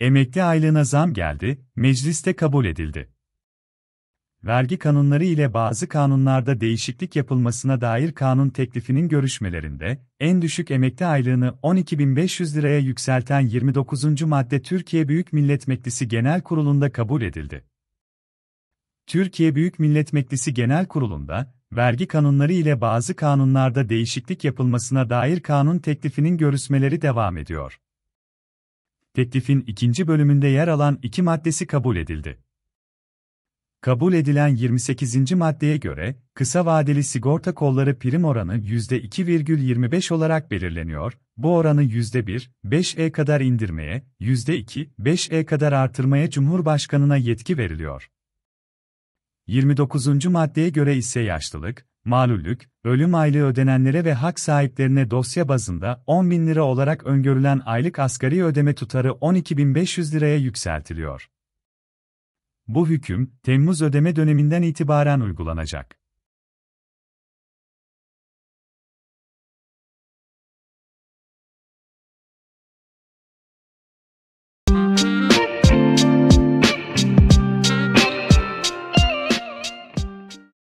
Emekli aylığına zam geldi, mecliste kabul edildi. Vergi kanunları ile bazı kanunlarda değişiklik yapılmasına dair kanun teklifinin görüşmelerinde, en düşük emekli aylığını 12.500 liraya yükselten 29. madde Türkiye Büyük Millet Meclisi Genel Kurulu'nda kabul edildi. Türkiye Büyük Millet Meclisi Genel Kurulu'nda, vergi kanunları ile bazı kanunlarda değişiklik yapılmasına dair kanun teklifinin görüşmeleri devam ediyor teklifin ikinci bölümünde yer alan iki maddesi kabul edildi. Kabul edilen 28. maddeye göre, kısa vadeli sigorta kolları prim oranı %2,25 olarak belirleniyor, bu oranı %1, 5'e e kadar indirmeye, %2, 5'e e kadar artırmaya Cumhurbaşkanına yetki veriliyor. 29. maddeye göre ise yaşlılık, malullük, ölüm aylığı ödenenlere ve hak sahiplerine dosya bazında 10 bin lira olarak öngörülen aylık asgari ödeme tutarı 12.500 liraya yükseltiliyor. Bu hüküm, Temmuz ödeme döneminden itibaren uygulanacak.